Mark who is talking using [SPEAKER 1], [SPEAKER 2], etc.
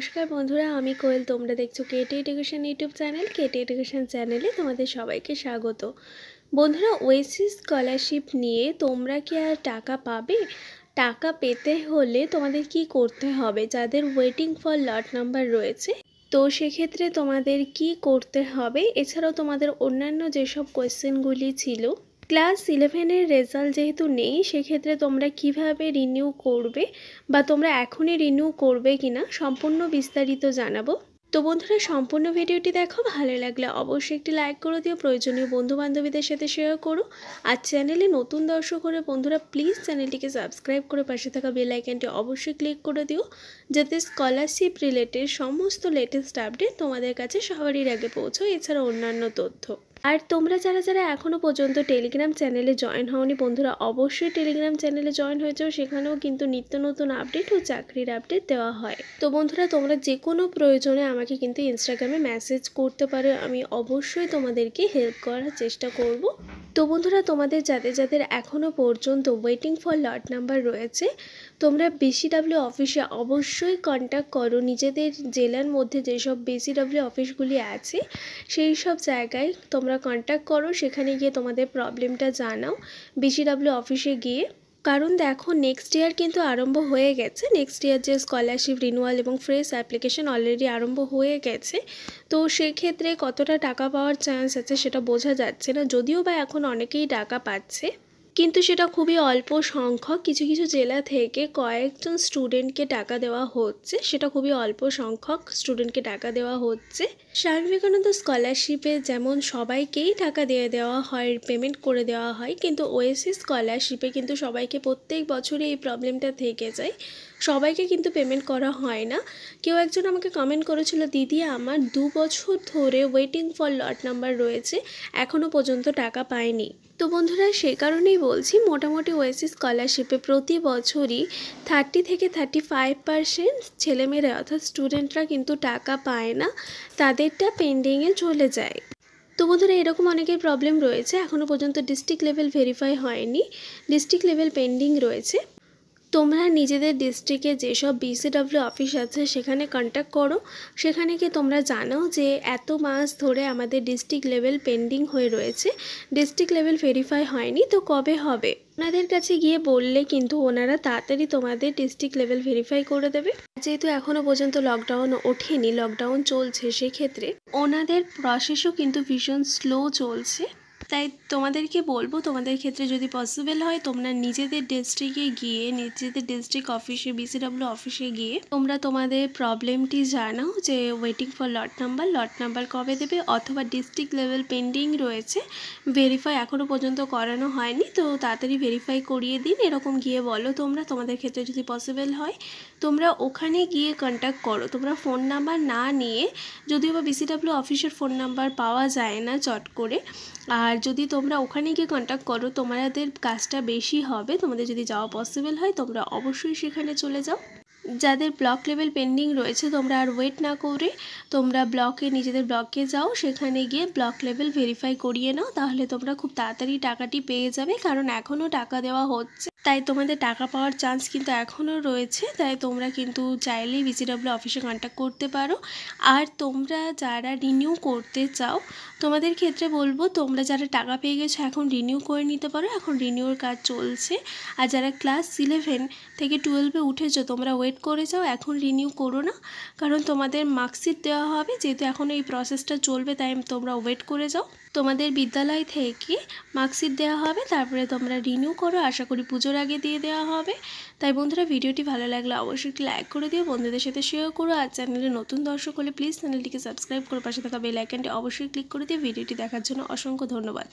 [SPEAKER 1] নমস্কার বন্ধুরা আমি কোয়েল তোমরা দেখছো কেটে এডুকেশন ইউটিউব চ্যানেল কেটে এডুকেশন চ্যানেলে তোমাদের সবাইকে স্বাগত বন্ধুরা ওয়েসি স্কলারশিপ নিয়ে তোমরা কি আর টাকা পাবে টাকা পেতে হলে তোমাদের কি করতে হবে যাদের ওয়েটিং ফর লট নাম্বার রয়েছে তো সেক্ষেত্রে তোমাদের কি করতে হবে এছাড়াও তোমাদের অন্যান্য যেসব কোয়েশ্চেনগুলি ছিল ক্লাস ইলেভেনের রেজাল্ট যেহেতু নেই সেক্ষেত্রে তোমরা কিভাবে রিনিউ করবে বা তোমরা এখনই রিনিউ করবে কিনা সম্পূর্ণ বিস্তারিত জানাবো তো বন্ধুরা সম্পূর্ণ ভিডিওটি দেখো ভালো লাগলে অবশ্যই একটি লাইক করে দিও প্রয়োজনীয় বন্ধু বান্ধবীদের সাথে শেয়ার করো আর চ্যানেলে নতুন দর্শক হলে বন্ধুরা প্লিজ চ্যানেলটিকে সাবস্ক্রাইব করে পাশে থাকা বেল অবশ্যই ক্লিক করে দিও যাতে স্কলারশিপ রিলেটেড সমস্ত লেটেস্ট আপডেট তোমাদের কাছে সবারই আগে পৌঁছো এছাড়া অন্যান্য তথ্য আর তোমরা যারা যারা এখনও পর্যন্ত টেলিগ্রাম চ্যানেলে জয়েন হওনি বন্ধুরা অবশ্যই টেলিগ্রাম চ্যানেলে জয়েন হয়েছেও সেখানেও কিন্তু নিত্য নতুন আপডেট ও চাকরির আপডেট দেওয়া হয় তো বন্ধুরা তোমরা যে কোনো প্রয়োজনে আমাকে কিন্তু ইনস্টাগ্রামে মেসেজ করতে পারো আমি অবশ্যই তোমাদেরকে হেল্প করার চেষ্টা করব তো বন্ধুরা তোমাদের যাদের যাদের এখনও পর্যন্ত ওয়েটিং ফর লট নাম্বার রয়েছে তোমরা বিসিডাব্লিউ অফিসে অবশ্যই কন্ট্যাক্ট করো নিজেদের জেলার মধ্যে যেসব বিসিডাব্লিউ অফিসগুলি আছে সেই সব জায়গায় তোমরা তোমরা কন্ট্যাক্ট করো সেখানে গিয়ে তোমাদের প্রবলেমটা জানাও বিসিডাব্লিউ অফিসে গিয়ে কারণ দেখো নেক্সট ইয়ার কিন্তু আরম্ভ হয়ে গেছে নেক্সট ইয়ার যে স্কলারশিপ রিনুয়াল এবং ফ্রেশ অ্যাপ্লিকেশন অলরেডি আরম্ভ হয়ে গেছে তো সেক্ষেত্রে কতটা টাকা পাওয়ার চান্স আছে সেটা বোঝা যাচ্ছে না যদিও বা এখন অনেকেই টাকা পাচ্ছে কিন্তু সেটা খুবই অল্প সংখ্যক কিছু কিছু জেলা থেকে কয়েকজন স্টুডেন্টকে টাকা দেওয়া হচ্ছে সেটা খুবই অল্প সংখ্যক স্টুডেন্টকে টাকা দেওয়া হচ্ছে স্বামী বিবেকানন্দ স্কলারশিপে যেমন সবাইকেই টাকা দিয়ে দেওয়া হয় পেমেন্ট করে দেওয়া হয় কিন্তু ওয়েসি স্কলারশিপে কিন্তু সবাইকে প্রত্যেক বছরই এই প্রবলেমটা থেকে যায় সবাইকে কিন্তু পেমেন্ট করা হয় না কেউ একজন আমাকে কমেন্ট করেছিল দিদি আমার দু বছর ধরে ওয়েটিং ফর লট নাম্বার রয়েছে এখনও পর্যন্ত টাকা পায়নি তো বন্ধুরা সেই কারণেই বলছি মোটামুটি ওএসি স্কলারশিপে প্রতি বছরই থার্টি থেকে থার্টি ফাইভ পারসেন্ট ছেলেমেয়েরা অর্থাৎ স্টুডেন্টরা কিন্তু টাকা পায় না তাদেরটা পেন্ডিংয়ে চলে যায় তো বন্ধুরা এরকম অনেকের প্রবলেম রয়েছে এখনও পর্যন্ত ডিস্ট্রিক্ট লেভেল ভেরিফাই হয়নি ডিস্ট্রিক্ট লেভেল পেন্ডিং রয়েছে তোমরা নিজেদের ডিস্ট্রিক্টে যেসব বিসিডাব্লিউ অফিস আছে সেখানে কন্ট্যাক্ট করো সেখানে কি তোমরা জানো যে এত মাস ধরে আমাদের ডিস্ট্রিক্ট লেভেল পেন্ডিং হয়ে রয়েছে ডিস্ট্রিক্ট লেভেল ভেরিফাই হয়নি তো কবে হবে ওনাদের কাছে গিয়ে বললে কিন্তু ওনারা তাড়াতাড়ি তোমাদের ডিস্ট্রিক্ট লেভেল ভেরিফাই করে দেবে যেহেতু এখনও পর্যন্ত লকডাউন ওঠেনি লকডাউন চলছে সেক্ষেত্রে ওনাদের প্রসেসও কিন্তু ভীষণ স্লো চলছে তাই তোমাদেরকে বলবো তোমাদের ক্ষেত্রে যদি পসিবল হয় তোমরা নিজেদের ডিস্ট্রিক্টে গিয়ে নিজেদের ডিস্ট্রিক্ট অফিসে বিসিডাব্লিউ অফিসে গিয়ে তোমরা তোমাদের প্রবলেমটি জানাও যে waiting for lot number lot number কবে দেবে অথবা ডিস্ট্রিক্ট লেভেল পেন্ডিং রয়েছে ভেরিফাই এখনও পর্যন্ত করানো হয়নি তো তাড়াতাড়ি ভেরিফাই করিয়ে দিন এরকম গিয়ে বলো তোমরা তোমাদের ক্ষেত্রে যদি পসিবল হয় তোমরা ওখানে গিয়ে কন্ট্যাক্ট করো তোমরা ফোন নাম্বার না নিয়ে যদিও বা বিসিডাব্লিউ অফিসের ফোন নাম্বার পাওয়া যায় না চট করে আর যদি তোমরা ওখানে গিয়ে কন্ট্যাক্ট করো তোমাদের কাজটা বেশি হবে তোমাদের যদি যাওয়া পসিবল হয় তোমরা অবশ্যই সেখানে চলে যাও যাদের ব্লক লেভেল পেন্ডিং রয়েছে তোমরা আর ওয়েট না করে তোমরা ব্লকে নিজেদের ব্লকে যাও সেখানে গিয়ে ব্লক লেভেল ভেরিফাই করিয়ে নাও তাহলে তোমরা খুব তাড়াতাড়ি টাকাটি পেয়ে যাবে কারণ এখনও টাকা দেওয়া হচ্ছে তাই তোমাদের টাকা পাওয়ার চান্স কিন্তু এখনও রয়েছে তাই তোমরা কিন্তু চাইলেই বিসিডব্লিউ অফিসে কন্ট্যাক্ট করতে পারো আর তোমরা যারা রিনিউ করতে চাও তোমাদের ক্ষেত্রে বলবো তোমরা যারা টাকা পেয়ে গেছো এখন রিনিউ করে নিতে পারো এখন রিনিউর কাজ চলছে আর যারা ক্লাস ইলেভেন থেকে টুয়েলভে উঠেছো তোমরা ওয়েট করে যাও এখন রিনিউ করো না কারণ তোমাদের মার্কশিট দেওয়া হবে যেহেতু এখন এই প্রসেসটা চলবে তাই তোমরা ওয়েট করে যাও তোমাদের বিদ্যালয় থেকে মার্কশিট দেওয়া হবে তারপরে তোমরা রিনিউ করো আশা করি পুজো পুজোর আগে দিয়ে দেওয়া হবে তাই বন্ধুরা ভিডিওটি ভালো লাগলে অবশ্যই একটি লাইক করে দিও বন্ধুদের সাথে শেয়ার করো আর চ্যানেলে নতুন দর্শক হলে প্লিজ চ্যানেলটিকে সাবস্ক্রাইব করে পাশে থাকা বেল আইকনটি অবশ্যই ক্লিক করে দিয়ে ভিডিওটি দেখার জন্য অসংখ্য ধন্যবাদ